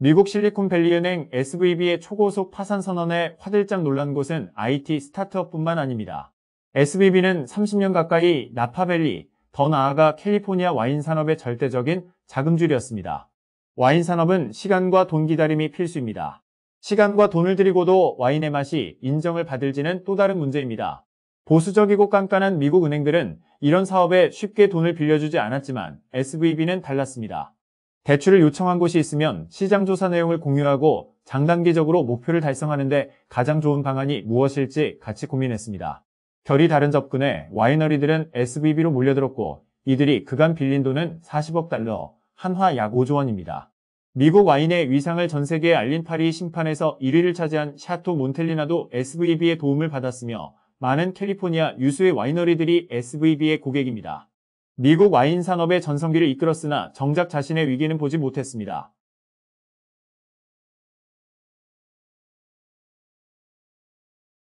미국 실리콘밸리은행 SVB의 초고속 파산 선언에 화들짝 놀란 곳은 IT 스타트업뿐만 아닙니다. SVB는 30년 가까이 나파밸리, 더 나아가 캘리포니아 와인 산업의 절대적인 자금줄이었습니다. 와인 산업은 시간과 돈 기다림이 필수입니다. 시간과 돈을 들이고도 와인의 맛이 인정을 받을지는 또 다른 문제입니다. 보수적이고 깐깐한 미국 은행들은 이런 사업에 쉽게 돈을 빌려주지 않았지만 SVB는 달랐습니다. 대출을 요청한 곳이 있으면 시장조사 내용을 공유하고 장단기적으로 목표를 달성하는 데 가장 좋은 방안이 무엇일지 같이 고민했습니다. 결이 다른 접근에 와이너리들은 SVB로 몰려들었고 이들이 그간 빌린 돈은 40억 달러, 한화 약 5조 원입니다. 미국 와인의 위상을 전 세계에 알린 파리 심판에서 1위를 차지한 샤토 몬텔리나도 SVB의 도움을 받았으며 많은 캘리포니아 유수의 와이너리들이 SVB의 고객입니다. 미국 와인 산업의 전성기를 이끌었으나 정작 자신의 위기는 보지 못했습니다.